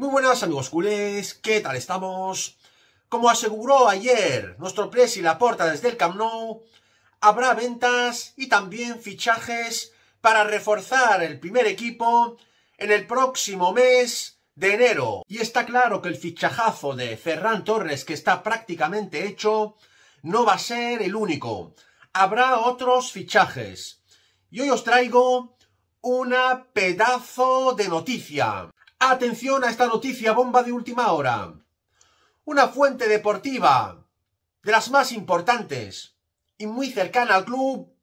Muy buenas amigos culés, ¿qué tal estamos? Como aseguró ayer nuestro presi porta desde el Camp Nou, habrá ventas y también fichajes para reforzar el primer equipo en el próximo mes de enero. Y está claro que el fichajazo de Ferran Torres, que está prácticamente hecho, no va a ser el único. Habrá otros fichajes. Y hoy os traigo una pedazo de noticia. Atención a esta noticia bomba de última hora. Una fuente deportiva, de las más importantes y muy cercana al club,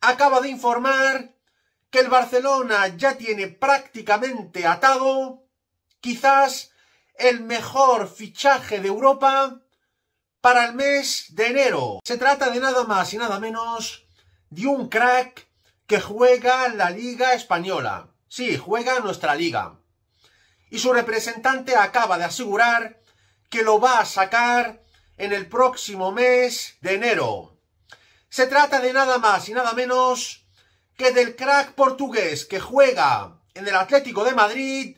acaba de informar que el Barcelona ya tiene prácticamente atado quizás el mejor fichaje de Europa para el mes de enero. Se trata de nada más y nada menos de un crack que juega la Liga Española. Sí, juega nuestra liga y su representante acaba de asegurar que lo va a sacar en el próximo mes de enero. Se trata de nada más y nada menos que del crack portugués que juega en el Atlético de Madrid,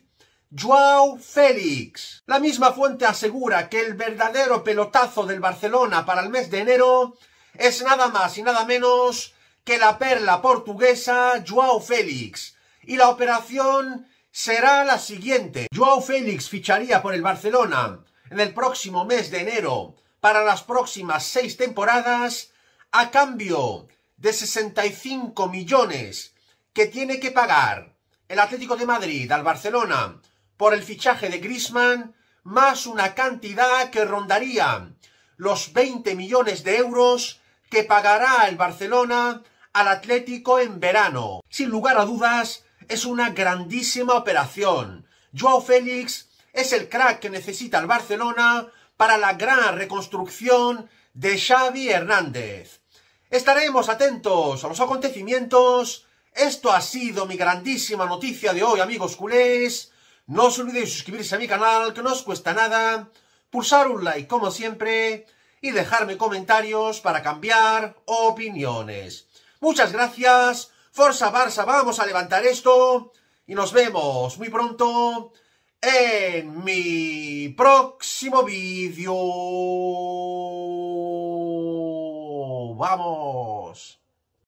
Joao Félix. La misma fuente asegura que el verdadero pelotazo del Barcelona para el mes de enero es nada más y nada menos que la perla portuguesa Joao Félix y la operación será la siguiente. Joao Félix ficharía por el Barcelona en el próximo mes de enero para las próximas seis temporadas a cambio de 65 millones que tiene que pagar el Atlético de Madrid al Barcelona por el fichaje de Griezmann más una cantidad que rondaría los 20 millones de euros que pagará el Barcelona al Atlético en verano. Sin lugar a dudas, es una grandísima operación. Joao Félix es el crack que necesita el Barcelona para la gran reconstrucción de Xavi Hernández. Estaremos atentos a los acontecimientos. Esto ha sido mi grandísima noticia de hoy, amigos culés. No os olvidéis suscribirse a mi canal, que no os cuesta nada. Pulsar un like, como siempre. Y dejarme comentarios para cambiar opiniones. Muchas gracias. Forza Barça, vamos a levantar esto y nos vemos muy pronto en mi próximo vídeo. ¡Vamos!